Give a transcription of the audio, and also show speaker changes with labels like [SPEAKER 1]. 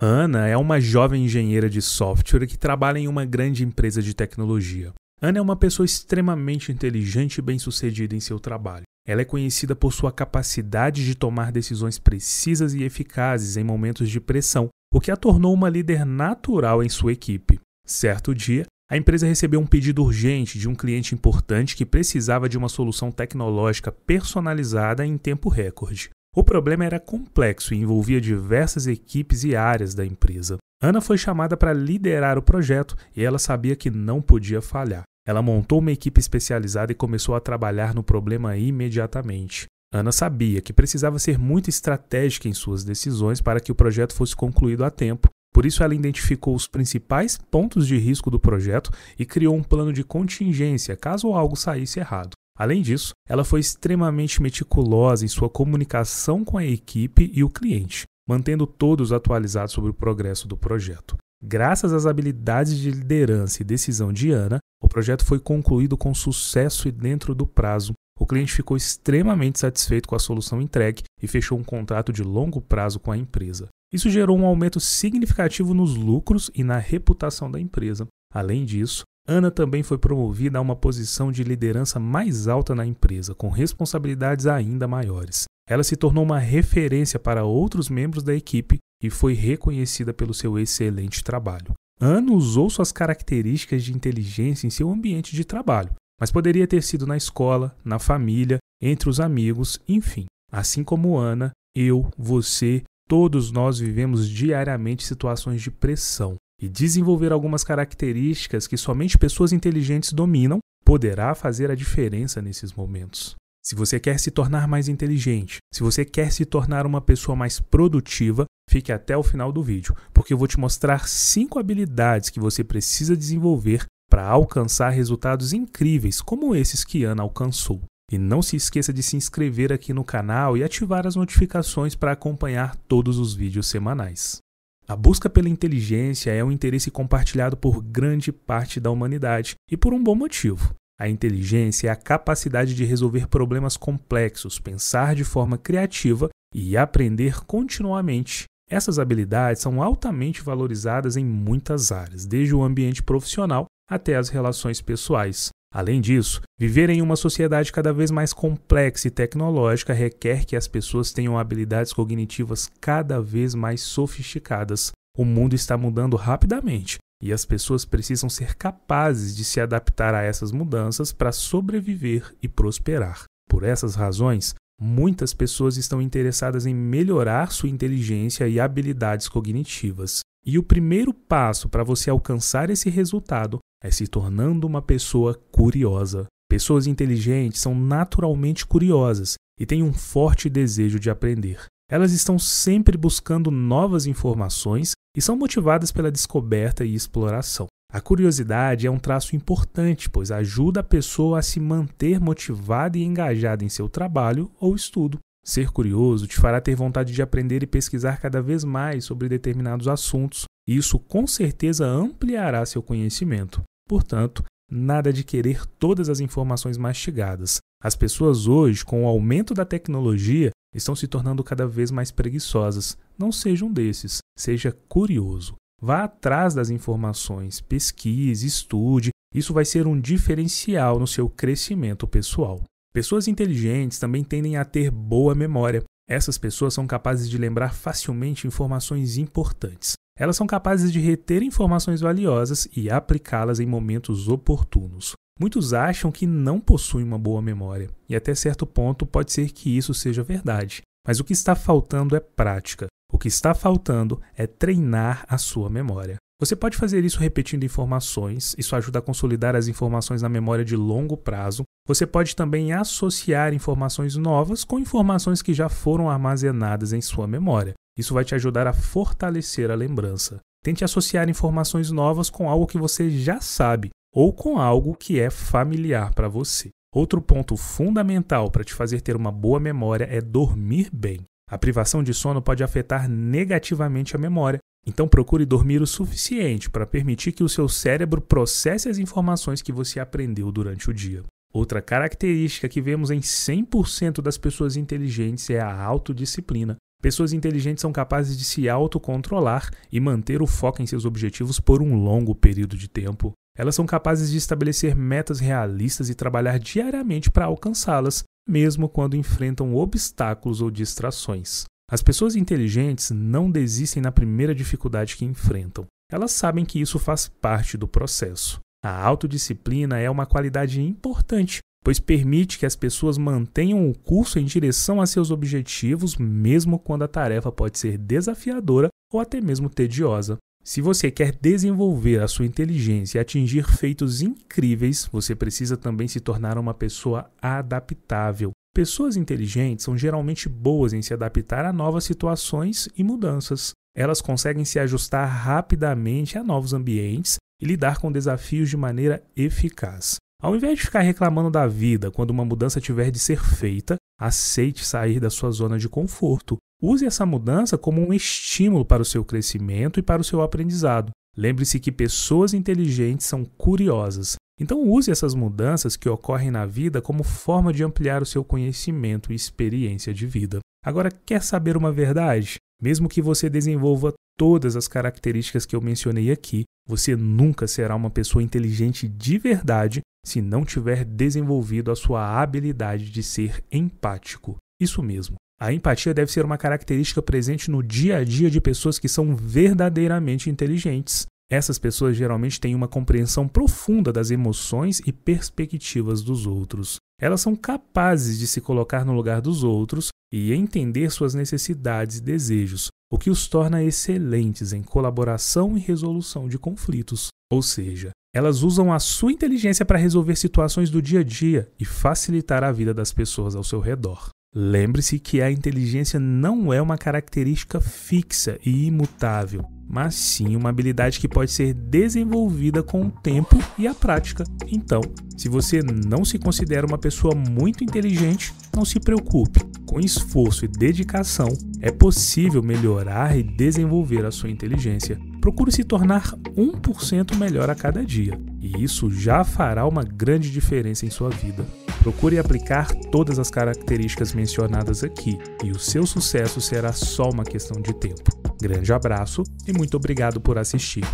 [SPEAKER 1] Ana é uma jovem engenheira de software que trabalha em uma grande empresa de tecnologia. Ana é uma pessoa extremamente inteligente e bem-sucedida em seu trabalho. Ela é conhecida por sua capacidade de tomar decisões precisas e eficazes em momentos de pressão, o que a tornou uma líder natural em sua equipe. Certo dia, a empresa recebeu um pedido urgente de um cliente importante que precisava de uma solução tecnológica personalizada em tempo recorde. O problema era complexo e envolvia diversas equipes e áreas da empresa. Ana foi chamada para liderar o projeto e ela sabia que não podia falhar. Ela montou uma equipe especializada e começou a trabalhar no problema imediatamente. Ana sabia que precisava ser muito estratégica em suas decisões para que o projeto fosse concluído a tempo. Por isso, ela identificou os principais pontos de risco do projeto e criou um plano de contingência caso algo saísse errado. Além disso, ela foi extremamente meticulosa em sua comunicação com a equipe e o cliente, mantendo todos atualizados sobre o progresso do projeto. Graças às habilidades de liderança e decisão de Ana, o projeto foi concluído com sucesso e dentro do prazo. O cliente ficou extremamente satisfeito com a solução entregue e fechou um contrato de longo prazo com a empresa. Isso gerou um aumento significativo nos lucros e na reputação da empresa. Além disso, Ana também foi promovida a uma posição de liderança mais alta na empresa, com responsabilidades ainda maiores. Ela se tornou uma referência para outros membros da equipe e foi reconhecida pelo seu excelente trabalho. Ana usou suas características de inteligência em seu ambiente de trabalho, mas poderia ter sido na escola, na família, entre os amigos, enfim. Assim como Ana, eu, você, todos nós vivemos diariamente situações de pressão e desenvolver algumas características que somente pessoas inteligentes dominam, poderá fazer a diferença nesses momentos. Se você quer se tornar mais inteligente, se você quer se tornar uma pessoa mais produtiva, fique até o final do vídeo, porque eu vou te mostrar cinco habilidades que você precisa desenvolver para alcançar resultados incríveis como esses que Ana alcançou. E não se esqueça de se inscrever aqui no canal e ativar as notificações para acompanhar todos os vídeos semanais. A busca pela inteligência é um interesse compartilhado por grande parte da humanidade, e por um bom motivo. A inteligência é a capacidade de resolver problemas complexos, pensar de forma criativa e aprender continuamente. Essas habilidades são altamente valorizadas em muitas áreas, desde o ambiente profissional até as relações pessoais. Além disso, viver em uma sociedade cada vez mais complexa e tecnológica requer que as pessoas tenham habilidades cognitivas cada vez mais sofisticadas. O mundo está mudando rapidamente e as pessoas precisam ser capazes de se adaptar a essas mudanças para sobreviver e prosperar. Por essas razões, muitas pessoas estão interessadas em melhorar sua inteligência e habilidades cognitivas. E o primeiro passo para você alcançar esse resultado é se tornando uma pessoa curiosa. Pessoas inteligentes são naturalmente curiosas e têm um forte desejo de aprender. Elas estão sempre buscando novas informações e são motivadas pela descoberta e exploração. A curiosidade é um traço importante, pois ajuda a pessoa a se manter motivada e engajada em seu trabalho ou estudo. Ser curioso te fará ter vontade de aprender e pesquisar cada vez mais sobre determinados assuntos, e isso com certeza ampliará seu conhecimento. Portanto, nada de querer todas as informações mastigadas. As pessoas hoje, com o aumento da tecnologia, estão se tornando cada vez mais preguiçosas. Não seja um desses, seja curioso. Vá atrás das informações, pesquise, estude. Isso vai ser um diferencial no seu crescimento pessoal. Pessoas inteligentes também tendem a ter boa memória. Essas pessoas são capazes de lembrar facilmente informações importantes. Elas são capazes de reter informações valiosas e aplicá-las em momentos oportunos. Muitos acham que não possuem uma boa memória, e até certo ponto pode ser que isso seja verdade. Mas o que está faltando é prática. O que está faltando é treinar a sua memória. Você pode fazer isso repetindo informações, isso ajuda a consolidar as informações na memória de longo prazo. Você pode também associar informações novas com informações que já foram armazenadas em sua memória. Isso vai te ajudar a fortalecer a lembrança. Tente associar informações novas com algo que você já sabe ou com algo que é familiar para você. Outro ponto fundamental para te fazer ter uma boa memória é dormir bem. A privação de sono pode afetar negativamente a memória, então procure dormir o suficiente para permitir que o seu cérebro processe as informações que você aprendeu durante o dia. Outra característica que vemos em 100% das pessoas inteligentes é a autodisciplina. Pessoas inteligentes são capazes de se autocontrolar e manter o foco em seus objetivos por um longo período de tempo. Elas são capazes de estabelecer metas realistas e trabalhar diariamente para alcançá-las, mesmo quando enfrentam obstáculos ou distrações. As pessoas inteligentes não desistem na primeira dificuldade que enfrentam. Elas sabem que isso faz parte do processo. A autodisciplina é uma qualidade importante pois permite que as pessoas mantenham o curso em direção a seus objetivos, mesmo quando a tarefa pode ser desafiadora ou até mesmo tediosa. Se você quer desenvolver a sua inteligência e atingir feitos incríveis, você precisa também se tornar uma pessoa adaptável. Pessoas inteligentes são geralmente boas em se adaptar a novas situações e mudanças. Elas conseguem se ajustar rapidamente a novos ambientes e lidar com desafios de maneira eficaz. Ao invés de ficar reclamando da vida quando uma mudança tiver de ser feita, aceite sair da sua zona de conforto. Use essa mudança como um estímulo para o seu crescimento e para o seu aprendizado. Lembre-se que pessoas inteligentes são curiosas. Então use essas mudanças que ocorrem na vida como forma de ampliar o seu conhecimento e experiência de vida. Agora, quer saber uma verdade? Mesmo que você desenvolva todas as características que eu mencionei aqui, você nunca será uma pessoa inteligente de verdade se não tiver desenvolvido a sua habilidade de ser empático. Isso mesmo. A empatia deve ser uma característica presente no dia a dia de pessoas que são verdadeiramente inteligentes. Essas pessoas geralmente têm uma compreensão profunda das emoções e perspectivas dos outros. Elas são capazes de se colocar no lugar dos outros e entender suas necessidades e desejos, o que os torna excelentes em colaboração e resolução de conflitos. Ou seja, elas usam a sua inteligência para resolver situações do dia a dia e facilitar a vida das pessoas ao seu redor. Lembre-se que a inteligência não é uma característica fixa e imutável, mas sim uma habilidade que pode ser desenvolvida com o tempo e a prática. Então, se você não se considera uma pessoa muito inteligente, não se preocupe. Com esforço e dedicação, é possível melhorar e desenvolver a sua inteligência procure se tornar 1% melhor a cada dia, e isso já fará uma grande diferença em sua vida. Procure aplicar todas as características mencionadas aqui, e o seu sucesso será só uma questão de tempo. Grande abraço e muito obrigado por assistir.